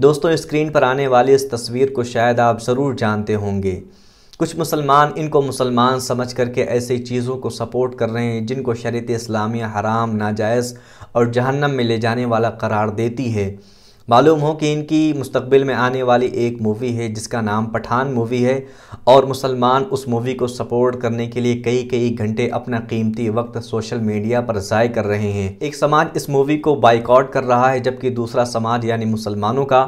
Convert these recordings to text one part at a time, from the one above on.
दोस्तों स्क्रीन पर आने वाली इस तस्वीर को शायद आप ज़रूर जानते होंगे कुछ मुसलमान इनको मुसलमान समझ करके ऐसी चीज़ों को सपोर्ट कर रहे हैं जिनको शरीत इस्लामिया हराम नाजायज़ और जहन्नम में ले जाने वाला करार देती है मालूम हो कि इनकी मुस्तबिल में आने वाली एक मूवी है जिसका नाम पठान मूवी है और मुसलमान उस मूवी को सपोर्ट करने के लिए कई कई घंटे अपना कीमती वक्त सोशल मीडिया पर ज़ाय कर रहे हैं एक समाज इस मूवी को बाइकआउट कर रहा है जबकि दूसरा समाज यानी मुसलमानों का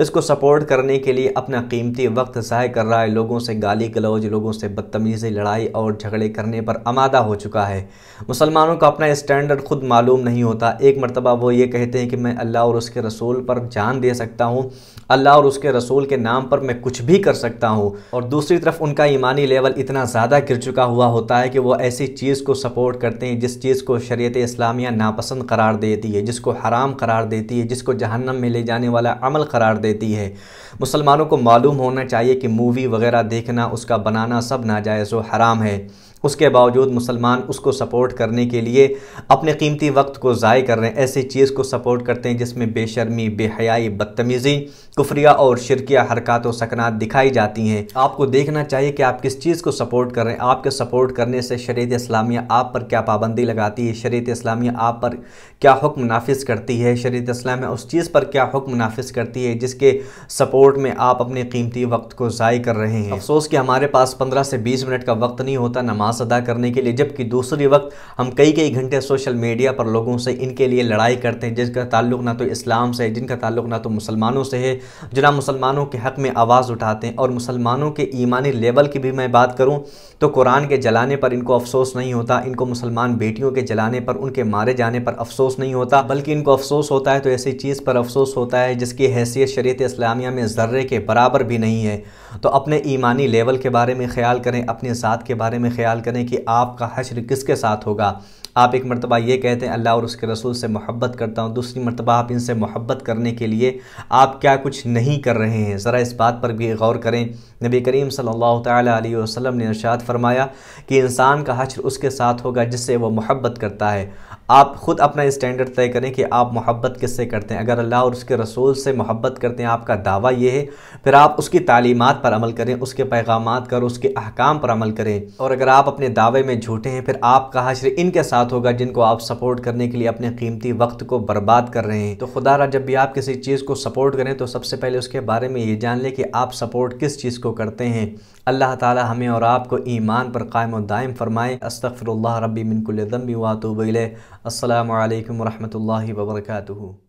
इसको सपोर्ट करने के लिए अपना कीमती वक्त ज़ाय कर रहा है लोगों से गाली गलौज लोगों से बदतमीज़ी लड़ाई और झगड़े करने पर आमादा हो चुका है मुसलमानों का अपना स्टैंडर्ड ख़ुद मालूम नहीं होता एक मरतबा वो ये कहते हैं कि मैं अल्लाह और उसके रसूल पर जान दे सकता हूँ अल्लाह और उसके रसूल के नाम पर मैं कुछ भी कर सकता हूँ और दूसरी तरफ उनका ईमानी लेवल इतना ज़्यादा गिर चुका हुआ होता है कि वो ऐसी चीज़ को सपोर्ट करते हैं जिस चीज़ को शरीत इस्लामिया नापसंद करार देती है जिसको हराम करार देती है जिसको जहन्नम में ले जाने वाला अमल करार देती है मुसलमानों को मालूम होना चाहिए कि मूवी वगैरह देखना उसका बनाना सब नाजायज़ व हराम है उसके बावजूद मुसलमान उसको सपोर्ट करने के लिए अपने कीमती वक्त को ज़ाय कर रहे हैं ऐसी चीज़ को सपोर्ट करते हैं जिसमें बेशर्मी बेहयाई बदतमीज़ी कुफरिया और शिरकिया हरकत व सकनात दिखाई जाती हैं आपको देखना चाहिए कि आप किस चीज़ को सपोर्ट कर रहे हैं आपके सपोर्ट करने से शरीत इस्लामिया आप पर क्या पाबंदी लगाती है शरीत इस्लामिया आप पर क्या हुक्म नाफिज करती है शरीत इस्लामिया उस चीज़ पर क्या हुक्म नाफिज करती है जिसके सपोर्ट में आप अपने कीमती वक्त को ज़ाय कर रहे हैं अफसोस कि हमारे पास पंद्रह से बीस मिनट का वक्त नहीं होता नमाज नमाज अदा करने के लिए जबकि दूसरी वक्त हम कई कई घंटे सोशल मीडिया पर लोगों से इनके लिए लड़ाई करते हैं जिसका ताल्लुक ना तो इस्लाम से है जिनका ताल्लुक ना तो मुसलमानों से है जो मुसलमानों के हक़ में आवाज़ उठाते हैं और मुसलमानों के ईमानी लेवल की भी मैं बात करूँ तो कुरान के जलाने पर इनको अफसोस नहीं होता इनको मुसलमान बेटियों के जलाने पर उनके मारे जाने पर अफसोस नहीं होता बल्कि इनको अफसोस होता है तो ऐसी चीज़ पर अफसोस होता है जिसकी हैसियत शरीत इस्लामिया में ज़र्रे के बराबर भी नहीं है तो अपने ईमानी लेवल के बारे में ख्याल करें अपने ज़ात के बारे में ख्याल करें कि आपका हश्र किसके साथ होगा आप एक मरतबा ये कहते हैं अल्लाह और उसके रसूल से मोहब्बत करता हूँ दूसरी मरतबा आप इनसे मोहब्बत करने के लिए आप क्या कुछ नहीं कर रहे हैं ज़रा इस बात पर भी गौर करें नबी करीम सल्लल्लाहु अलैहि वसल्लम ने इरशाद फरमाया कि इंसान का हश्र उसके साथ होगा जिससे वह मोहब्बत करता है आप ख़ुद अपना स्टैंडर्ड तय करें कि आप मोहब्बत किससे करते हैं अगर अल्लाह और उसके रसूल से मोहब्बत करते हैं आपका दावा यह है फिर आप उसकी तालीमत पर अमल करें उसके पैगाम कर उसके अहकाम पर अमल करें और अगर आप अपने दावे में झूठे हैं फिर आपका हश्र इनके साथ साथ होगा जिनको आप सपोर्ट करने के लिए अपने कीमती वक्त को बर्बाद कर रहे हैं तो खुदा रहा जब भी आप किसी चीज़ को सपोर्ट करें तो सबसे पहले उसके बारे में ये जान लें कि आप सपोर्ट किस चीज़ को करते हैं अल्लाह ताला हमें और आपको ईमान पर कायम दायम फ़रमाएँ अस्तफ़िर रबी मिनकुल्दम वातुबिल अल्लाम वरहमल वर्का